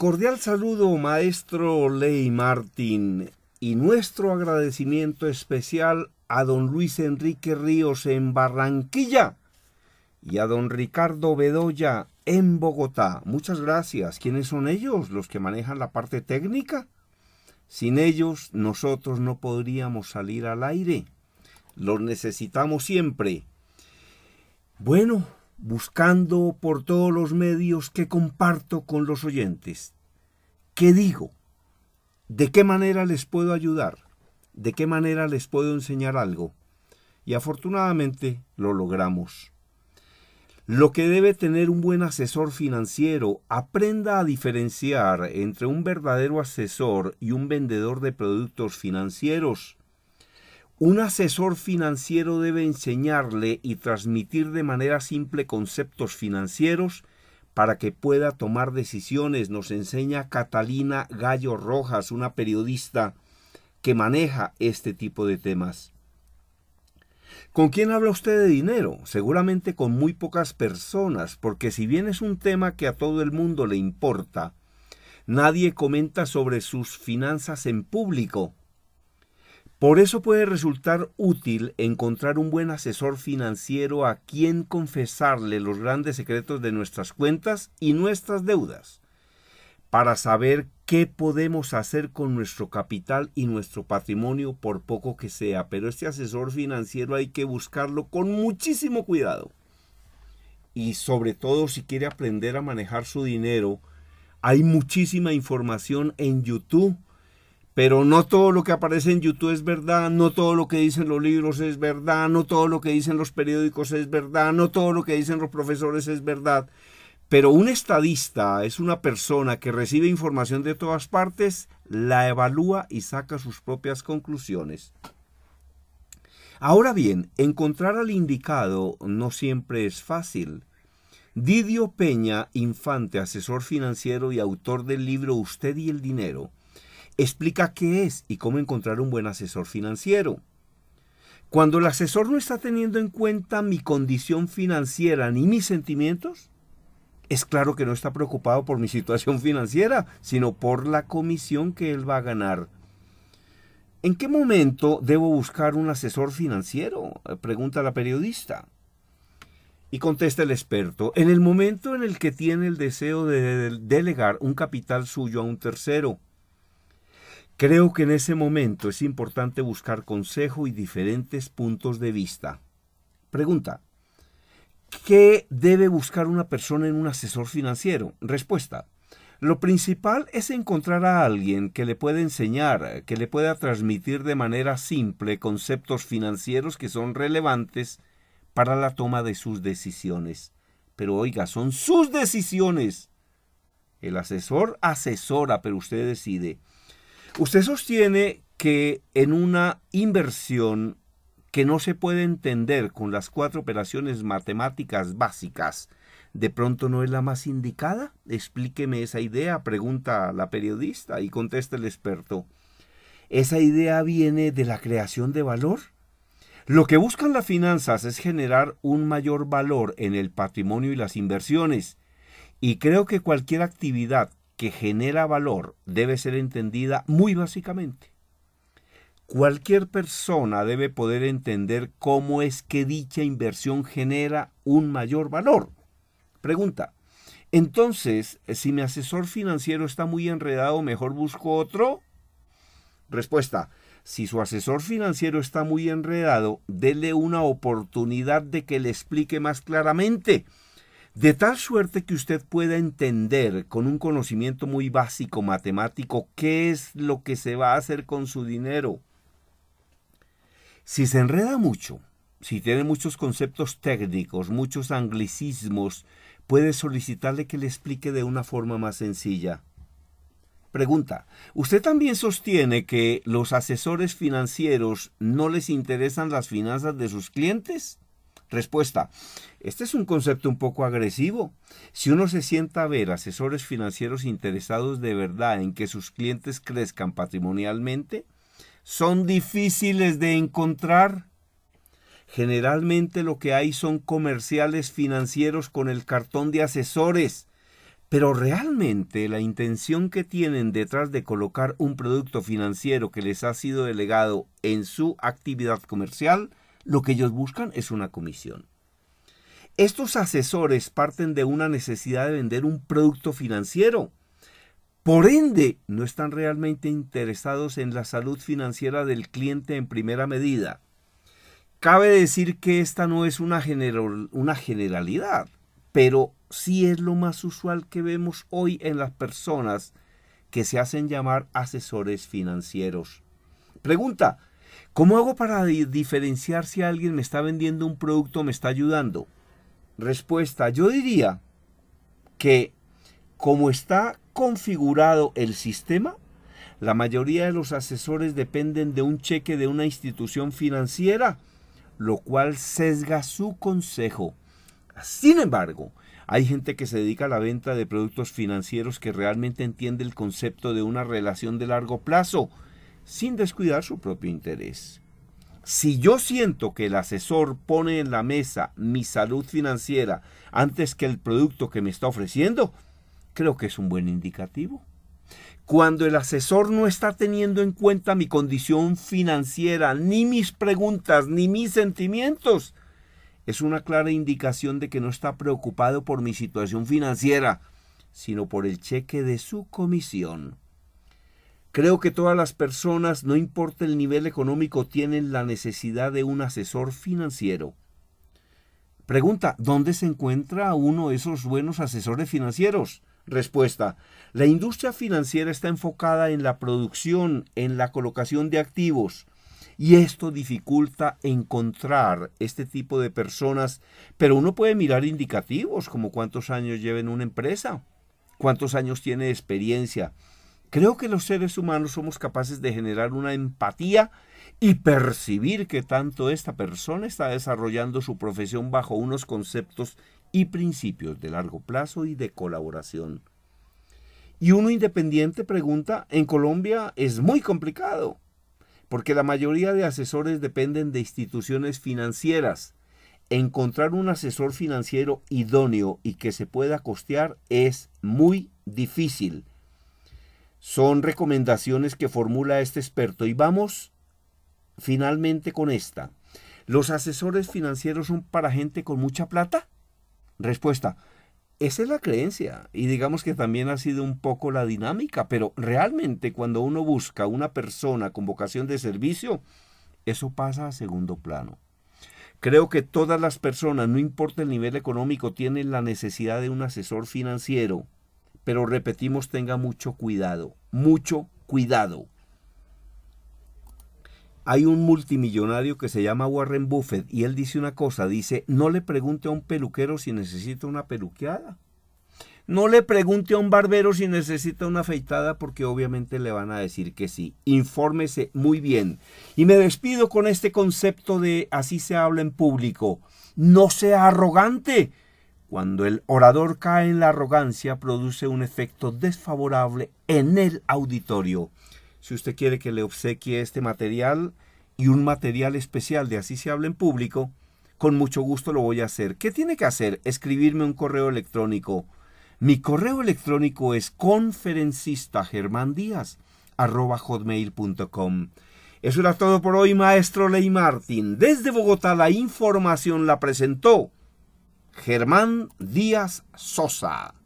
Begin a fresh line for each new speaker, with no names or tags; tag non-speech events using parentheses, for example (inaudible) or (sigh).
Cordial saludo, maestro Ley Martín, y nuestro agradecimiento especial a don Luis Enrique Ríos en Barranquilla y a don Ricardo Bedoya en Bogotá. Muchas gracias. ¿Quiénes son ellos los que manejan la parte técnica? Sin ellos nosotros no podríamos salir al aire. Los necesitamos siempre. Bueno, buscando por todos los medios que comparto con los oyentes. ¿Qué digo? ¿De qué manera les puedo ayudar? ¿De qué manera les puedo enseñar algo? Y afortunadamente lo logramos. Lo que debe tener un buen asesor financiero, aprenda a diferenciar entre un verdadero asesor y un vendedor de productos financieros un asesor financiero debe enseñarle y transmitir de manera simple conceptos financieros para que pueda tomar decisiones, nos enseña Catalina Gallo Rojas, una periodista que maneja este tipo de temas. ¿Con quién habla usted de dinero? Seguramente con muy pocas personas, porque si bien es un tema que a todo el mundo le importa, nadie comenta sobre sus finanzas en público, por eso puede resultar útil encontrar un buen asesor financiero a quien confesarle los grandes secretos de nuestras cuentas y nuestras deudas, para saber qué podemos hacer con nuestro capital y nuestro patrimonio por poco que sea. Pero este asesor financiero hay que buscarlo con muchísimo cuidado. Y sobre todo si quiere aprender a manejar su dinero, hay muchísima información en YouTube pero no todo lo que aparece en YouTube es verdad, no todo lo que dicen los libros es verdad, no todo lo que dicen los periódicos es verdad, no todo lo que dicen los profesores es verdad. Pero un estadista es una persona que recibe información de todas partes, la evalúa y saca sus propias conclusiones. Ahora bien, encontrar al indicado no siempre es fácil. Didio Peña, infante, asesor financiero y autor del libro Usted y el Dinero, explica qué es y cómo encontrar un buen asesor financiero. Cuando el asesor no está teniendo en cuenta mi condición financiera ni mis sentimientos, es claro que no está preocupado por mi situación (laughs) financiera, sino por la comisión que él va a ganar. ¿En qué momento debo buscar un asesor financiero? Pregunta la periodista. Y contesta el experto, en el momento en el que tiene el deseo de delegar un capital suyo a un tercero, Creo que en ese momento es importante buscar consejo y diferentes puntos de vista. Pregunta. ¿Qué debe buscar una persona en un asesor financiero? Respuesta. Lo principal es encontrar a alguien que le pueda enseñar, que le pueda transmitir de manera simple conceptos financieros que son relevantes para la toma de sus decisiones. Pero oiga, son sus decisiones. El asesor asesora, pero usted decide. Usted sostiene que en una inversión que no se puede entender con las cuatro operaciones matemáticas básicas, de pronto no es la más indicada? Explíqueme esa idea, pregunta la periodista y contesta el experto. ¿Esa idea viene de la creación de valor? Lo que buscan las finanzas es generar un mayor valor en el patrimonio y las inversiones. Y creo que cualquier actividad que genera valor debe ser entendida muy básicamente. Cualquier persona debe poder entender cómo es que dicha inversión genera un mayor valor. Pregunta, entonces, si mi asesor financiero está muy enredado, mejor busco otro. Respuesta, si su asesor financiero está muy enredado, dele una oportunidad de que le explique más claramente de tal suerte que usted pueda entender con un conocimiento muy básico matemático qué es lo que se va a hacer con su dinero. Si se enreda mucho, si tiene muchos conceptos técnicos, muchos anglicismos, puede solicitarle que le explique de una forma más sencilla. Pregunta, ¿usted también sostiene que los asesores financieros no les interesan las finanzas de sus clientes? Respuesta. Este es un concepto un poco agresivo. Si uno se sienta a ver asesores financieros interesados de verdad en que sus clientes crezcan patrimonialmente, son difíciles de encontrar. Generalmente lo que hay son comerciales financieros con el cartón de asesores. Pero realmente la intención que tienen detrás de colocar un producto financiero que les ha sido delegado en su actividad comercial lo que ellos buscan es una comisión. Estos asesores parten de una necesidad de vender un producto financiero. Por ende, no están realmente interesados en la salud financiera del cliente en primera medida. Cabe decir que esta no es una, una generalidad, pero sí es lo más usual que vemos hoy en las personas que se hacen llamar asesores financieros. Pregunta, ¿Cómo hago para diferenciar si alguien me está vendiendo un producto, o me está ayudando? Respuesta, yo diría que como está configurado el sistema, la mayoría de los asesores dependen de un cheque de una institución financiera, lo cual sesga su consejo. Sin embargo, hay gente que se dedica a la venta de productos financieros que realmente entiende el concepto de una relación de largo plazo, sin descuidar su propio interés. Si yo siento que el asesor pone en la mesa mi salud financiera antes que el producto que me está ofreciendo, creo que es un buen indicativo. Cuando el asesor no está teniendo en cuenta mi condición financiera, ni mis preguntas, ni mis sentimientos, es una clara indicación de que no está preocupado por mi situación financiera, sino por el cheque de su comisión. Creo que todas las personas, no importa el nivel económico, tienen la necesidad de un asesor financiero. Pregunta, ¿dónde se encuentra uno de esos buenos asesores financieros? Respuesta, la industria financiera está enfocada en la producción, en la colocación de activos, y esto dificulta encontrar este tipo de personas, pero uno puede mirar indicativos como cuántos años lleva en una empresa, cuántos años tiene experiencia, Creo que los seres humanos somos capaces de generar una empatía y percibir que tanto esta persona está desarrollando su profesión bajo unos conceptos y principios de largo plazo y de colaboración. Y uno independiente pregunta, en Colombia es muy complicado, porque la mayoría de asesores dependen de instituciones financieras. Encontrar un asesor financiero idóneo y que se pueda costear es muy difícil. Son recomendaciones que formula este experto y vamos finalmente con esta. ¿Los asesores financieros son para gente con mucha plata? Respuesta. Esa es la creencia y digamos que también ha sido un poco la dinámica, pero realmente cuando uno busca una persona con vocación de servicio, eso pasa a segundo plano. Creo que todas las personas, no importa el nivel económico, tienen la necesidad de un asesor financiero pero repetimos, tenga mucho cuidado, mucho cuidado. Hay un multimillonario que se llama Warren Buffett y él dice una cosa, dice, no le pregunte a un peluquero si necesita una peluqueada. No le pregunte a un barbero si necesita una afeitada porque obviamente le van a decir que sí. Infórmese muy bien. Y me despido con este concepto de así se habla en público. No sea arrogante. Cuando el orador cae en la arrogancia, produce un efecto desfavorable en el auditorio. Si usted quiere que le obsequie este material y un material especial de Así se habla en público, con mucho gusto lo voy a hacer. ¿Qué tiene que hacer? Escribirme un correo electrónico. Mi correo electrónico es conferencistagermandías.com. Eso era todo por hoy, maestro Ley Martín. Desde Bogotá la información la presentó Germán Díaz Sosa.